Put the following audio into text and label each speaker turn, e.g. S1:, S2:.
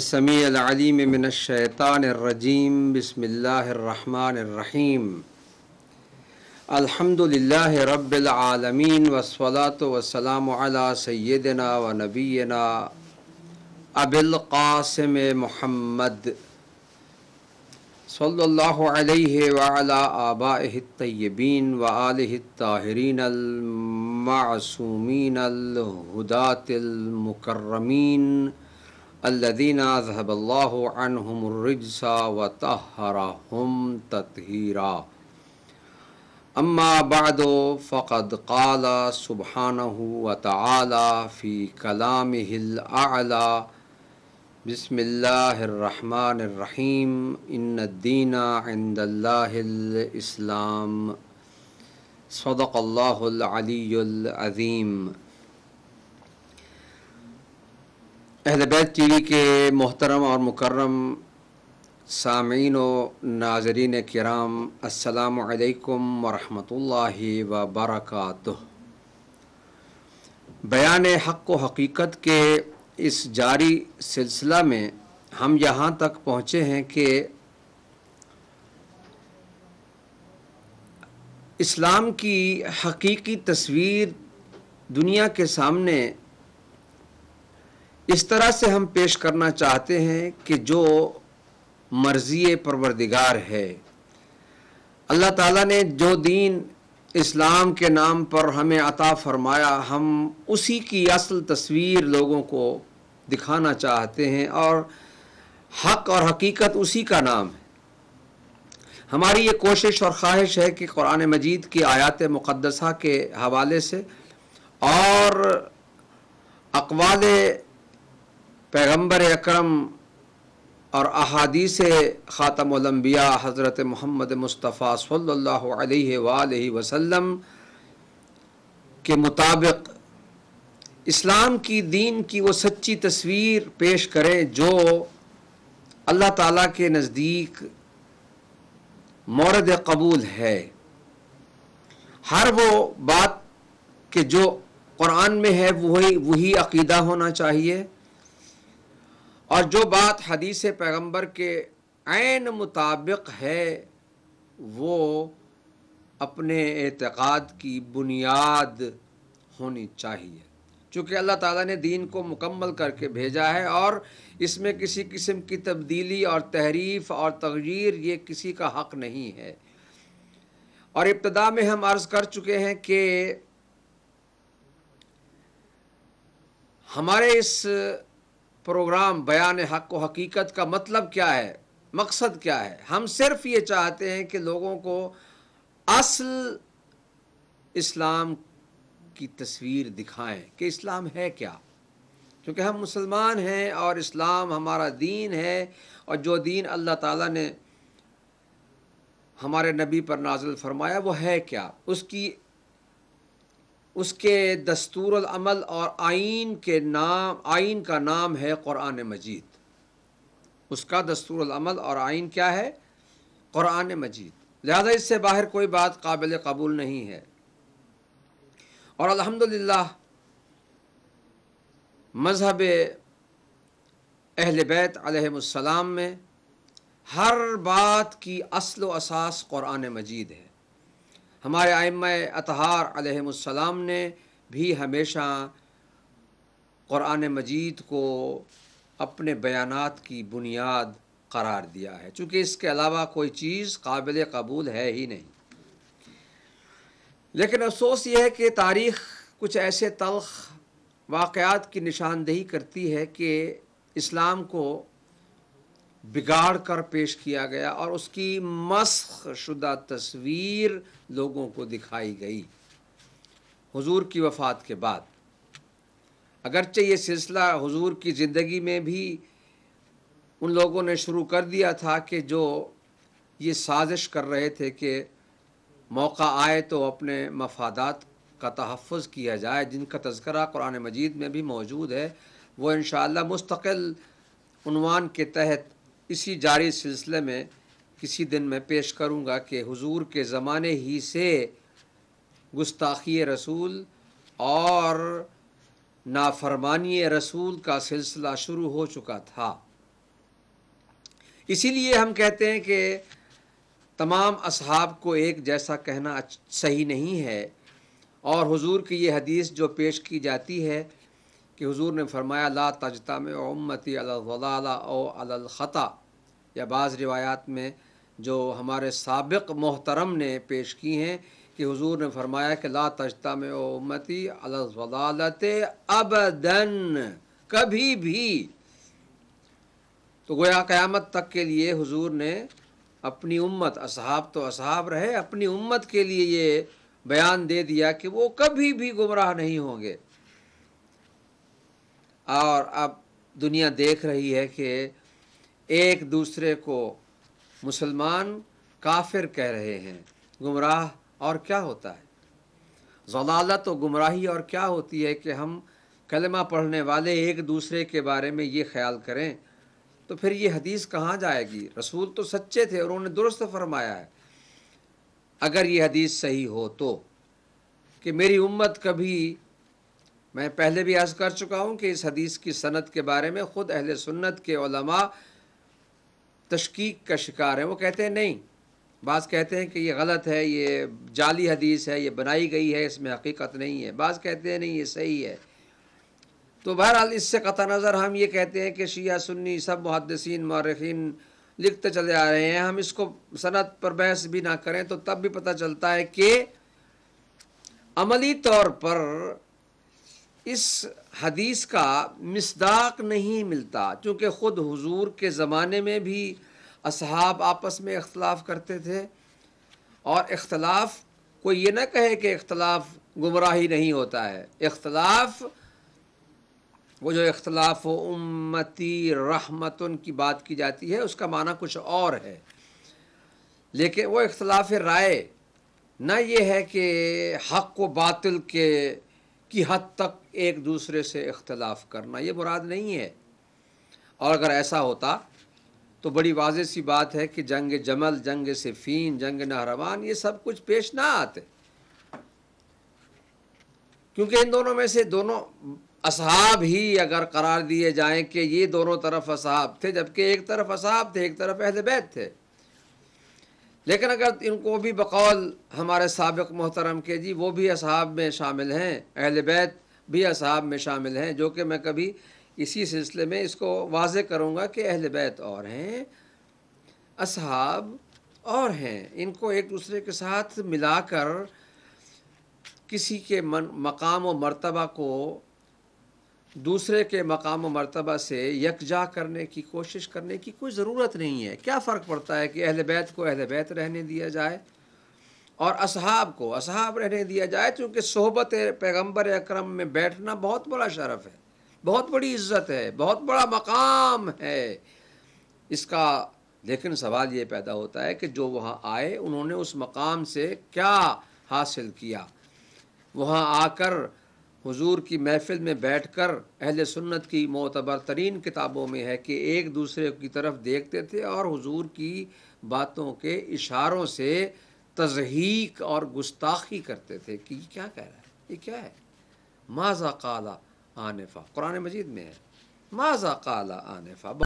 S1: समीम मिनशैतानरजीम बसमीम अल्हम्दुलिल्लाह रब्बिलआलमीन वसलात वसलाम अला सय्यदना व नबीना अबिल कासिम मोहम्मद सल्लल्लाहु अलैहि व अला आबाइहि तय्यबीन व आलिहि ताहिरीन अल मासूमीन अल हुदातिल मुकर्रमीन अल्लदीन अजहबल्लाजा व तहराम ततहरा अम्मा बाद फ़क़द काल सुबहान व फ़ी कलाम हिलआला बसमीम सदक़ल्लाज़ीम अहलबैत टी वी के मोहतरम और मुकर्रम सामीन व नाजरीन कराम असलकम वरहमल वबरक बयान हक़ व हकीकत के इस जारी सिलसिला में हम यहाँ तक पहुँचे हैं कि इस्लाम की हकीकी तस्वीर दुनिया के सामने इस तरह से हम पेश करना चाहते हैं कि जो मर्जी परवरदिगार है अल्लाह ताला ने जो दीन इस्लाम के नाम पर हमें अता फरमाया हम उसी की असल तस्वीर लोगों को दिखाना चाहते हैं और हक और हकीकत उसी का नाम है हमारी ये कोशिश और ख्वाहिश है कि कुरान मजीद की आयत मुक़दसा के हवाले से और अकवाल पैगम्बर अक्रम और अहादीस ख़ातमबिया हज़रत महमद मुस्तफ़ा सल्ला वसम के मुताबिक इस्लाम की दीन की वो सच्ची तस्वीर पेश करें जो अल्लाह ताला के नज़दीक मौरद कबूल है हर वो बात के जो कुरान में है वही वही अकीदा होना चाहिए और जो बात हदीस पैगंबर के आन मुताबिक है वो अपने एतक़ाद की बुनियाद होनी चाहिए चूँकि अल्लाह ताला ने दीन को मुकम्मल करके भेजा है और इसमें किसी किस्म की तब्दीली और तहरीफ और तगजीर ये किसी का हक नहीं है और इब्तदा में हम अर्ज़ कर चुके हैं कि हमारे इस प्रोग्राम बयान हक व हकीकत का मतलब क्या है मकसद क्या है हम सिर्फ ये चाहते हैं कि लोगों को असल इस्लाम की तस्वीर दिखाएं कि इस्लाम है क्या क्योंकि हम मुसलमान हैं और इस्लाम हमारा दीन है और जो दीन अल्लाह ताला ने हमारे नबी पर नाजल फरमाया वो है क्या उसकी उसके दस्तूर अमल और आइन के नाम आइन का नाम है क़ुरान मजीद उसका दस्तूर अमल और आइन क्या है क़ुरान मजीद लिहाजा इससे बाहर कोई बात काबिल कबूल नहीं है और अल्हम्दुलिल्लाह मज़हब अहल बैत अलैहिस्सलाम में हर बात की असल असास क़ुरान मजीद है हमारे आयम अतहार ने भी हमेशा क़ुरान मजीद को अपने बयान की बुनियाद करार दिया है चूँकि इसके अलावा कोई चीज़ काबिल कबूल है ही नहीं लेकिन अफसोस ये है कि तारीख़ कुछ ऐसे तलख वाक़ात की निशानदेही करती है कि इस्लाम को बिगाड़ कर पेश किया गया और उसकी मस्ख शुदा तस्वीर लोगों को दिखाई गई हुजूर की वफ़ात के बाद अगरचे ये सिलसिला हुजूर की ज़िंदगी में भी उन लोगों ने शुरू कर दिया था कि जो ये साजिश कर रहे थे कि मौका आए तो अपने मफादात का तहफ़ किया जाए जिनका तस्करा कुरान मजीद में भी मौजूद है वो इन मुस्तकिल उनवान के तहत इसी जारी सिलसिले में किसी दिन मैं पेश करूँगा कि हुजूर के ज़माने ही से गुस्ताखी रसूल और नाफरमानी रसूल का सिलसिला शुरू हो चुका था इसीलिए हम कहते हैं कि तमाम असहाब को एक जैसा कहना सही नहीं है और हुजूर की ये हदीस जो पेश की जाती है कि हुजूर ने फरमाया ला तजता में उम्मती अला ओ अलखता या बाज़ रिवायात में जो हमारे सबक मोहतरम ने पेश की हैं कि हज़ूर ने फरमाया कि ला तजता में उम्मती अलत दन कभी भी तो गोया क़्यामत तक के लिए हजूर ने अपनी उम्मत असहाब तो असहाब रहे अपनी उम्मत के लिए ये बयान दे दिया कि वो कभी भी गुमराह नहीं होंगे और अब दुनिया देख रही है कि एक दूसरे को मुसलमान काफिर कह रहे हैं गुमराह और क्या होता है जलालत और गुमराही और क्या होती है कि हम कलमा पढ़ने वाले एक दूसरे के बारे में ये ख्याल करें तो फिर ये हदीस कहाँ जाएगी रसूल तो सच्चे थे और उन्होंने दुरुस्त फरमाया है अगर ये हदीस सही हो तो कि मेरी उम्मत कभी मैं पहले भी आज कर चुका हूँ कि इस हदीस की सनत के बारे में ख़ुद अहल सुन्नत के तशकीक का शिकार है वो कहते हैं नहीं बाज़ कहते हैं कि ये गलत है ये जाली हदीस है ये बनाई गई है इसमें हकीकत नहीं है बाज़ कहते हैं नहीं ये सही है तो बहरहाल इससे कत नज़र हम ये कहते हैं कि शिया सुन्नी सब मुहदसिन मौरखीन लिखते चले आ रहे हैं हम इसको सनत पर बहस भी ना करें तो तब भी पता चलता है कि अमली तौर पर इस हदीस का मिसदाक नहीं मिलता क्योंकि ख़ुद हुजूर के ज़माने में भी असहाब आपस में अख्तलाफ करते थे और इख्तलाफ कोई ये ना कहे कि इख्तलाफ गुमराही नहीं होता है इख्तलाफ वो जो इख्तलाफ उम्मती रहमत की बात की जाती है उसका माना कुछ और है लेकिन वो इख्तलाफ राय ना ये है कि हक व बातिल के की हद तक एक दूसरे से इख्तलाफ करना ये मुराद नहीं है और अगर ऐसा होता तो बड़ी वाज सी बात है कि जंग जमल जंग सिफीन जंग नहरवान ये सब कुछ पेश ना आते क्योंकि इन दोनों में से दोनों असहाब ही अगर करार दिए जाएं कि ये दोनों तरफ असहाब थे जबकि एक तरफ असहाब थे एक तरफ अहद थे लेकिन अगर इनको भी बकौल हमारे सबक मोहतरम के जी वो भी असहाब में शामिल हैं अहल बैत भी असहाब में शामिल हैं जो कि मैं कभी इसी सिलसिले में इसको वाज करूँगा कि अहल बैत और हैं असहाब और हैं इनको एक दूसरे के साथ मिलाकर किसी के मन मकाम व मरतबा को दूसरे के मकाम मरतबा से यकजा करने की कोशिश करने की कोई ज़रूरत नहीं है क्या फ़र्क पड़ता है कि अहल बैत को अहल बैत रहने दिया जाए और असहाब को असहाब रहने दिया जाए क्योंकि सोहबत पैगम्बर अक्रम में बैठना बहुत बड़ा शरफ़ है बहुत बड़ी इज़्ज़त है बहुत बड़ा मकाम है इसका लेकिन सवाल ये पैदा होता है कि जो वहाँ आए उन्होंने उस मकाम से क्या हासिल किया वहाँ आकर हुजूर की महफिल में बैठ कर अहल सुन्नत की मोतबर तरीन किताबों में है कि एक दूसरे की तरफ देखते थे और हुजूर की बातों के इशारों से तजहीक और गुस्ताखी करते थे कि ये क्या कह रहा है ये क्या है माजा काला आनफा कुरान मजीद में है माजा काला आनफा